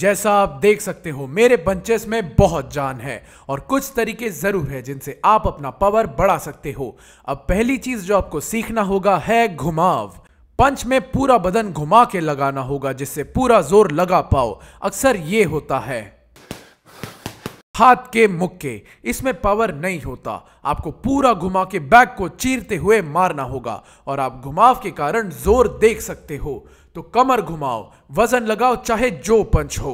जैसा आप देख सकते हो मेरे बंचेस में बहुत जान है और कुछ तरीके ज़रूर है जिनसे आप अपना पावर बढ़ा सकते हो अब पहली चीज़ जो आपको सीखना होगा है घुमाव पंच में पूरा बदन घुमा के लगाना होगा जिससे पूरा जोर लगा पाओ अक्सर ये होता है हाथ के मुक्के इसमें पावर नहीं होता आपको पूरा घुमा के बैग को चीरते हुए मारना होगा और आप घुमाव के कारण जोर देख सकते हो तो कमर घुमाओ वजन लगाओ चाहे जो पंच हो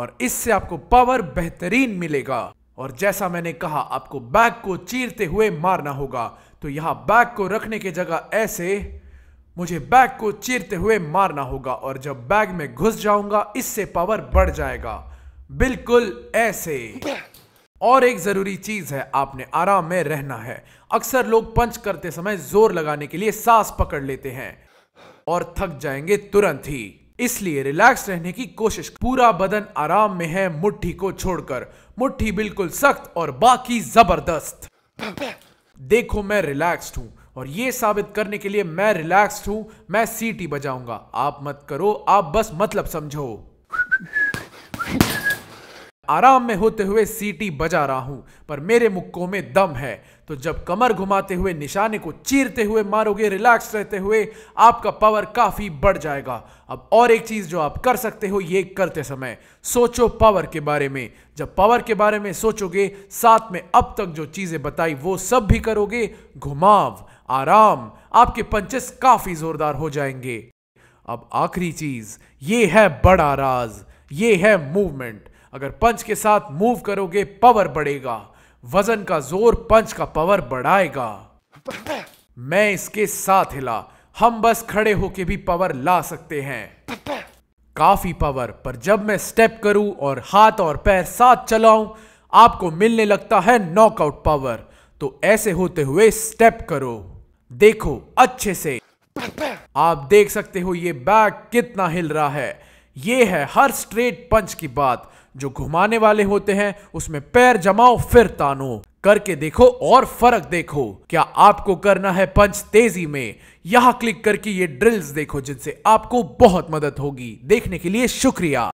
और इससे आपको पावर बेहतरीन मिलेगा और जैसा मैंने कहा आपको बैग को चीरते हुए मारना होगा तो यहाँ बैग को रखने की जगह ऐसे मुझे बैग को चीरते हुए मारना होगा और जब बैग में घुस जाऊंगा इससे पावर बढ़ जाएगा बिल्कुल ऐसे और एक जरूरी चीज है आपने आराम में रहना है अक्सर लोग पंच करते समय जोर लगाने के लिए सांस पकड़ लेते हैं और थक जाएंगे तुरंत ही इसलिए रिलैक्स रहने की कोशिश पूरा बदन आराम में है मुट्ठी को छोड़कर मुट्ठी बिल्कुल सख्त और बाकी जबरदस्त देखो मैं रिलैक्स्ड हूं और ये साबित करने के लिए मैं रिलैक्स्ड हूं मैं सीटी बजाऊंगा आप मत करो आप बस मतलब समझो आराम में होते हुए सीटी बजा रहा हूं पर मेरे मुक्कों में दम है तो जब कमर घुमाते हुए निशाने को चीरते हुए मारोगे रिलैक्स रहते हुए आपका पावर काफी बढ़ जाएगा अब और एक चीज जो आप कर सकते हो ये करते समय सोचो पावर के बारे में जब पावर के बारे में सोचोगे साथ में अब तक जो चीजें बताई वो सब भी करोगे घुमाव आराम आपके पंचेस काफी जोरदार हो जाएंगे अब आखिरी चीज ये है बड़ा राज ये है मूवमेंट अगर पंच के साथ मूव करोगे पावर बढ़ेगा वजन का जोर पंच का पावर बढ़ाएगा मैं इसके साथ हिला हम बस खड़े होके भी पावर ला सकते हैं काफी पावर पर जब मैं स्टेप करूं और हाथ और पैर साथ चलाऊं आपको मिलने लगता है नॉकआउट पावर तो ऐसे होते हुए स्टेप करो देखो अच्छे से आप देख सकते हो ये बैग कितना हिल रहा है ये है हर स्ट्रेट पंच की बात जो घुमाने वाले होते हैं उसमें पैर जमाओ फिर तानो करके देखो और फर्क देखो क्या आपको करना है पंच तेजी में यहां क्लिक करके ये ड्रिल्स देखो जिनसे आपको बहुत मदद होगी देखने के लिए शुक्रिया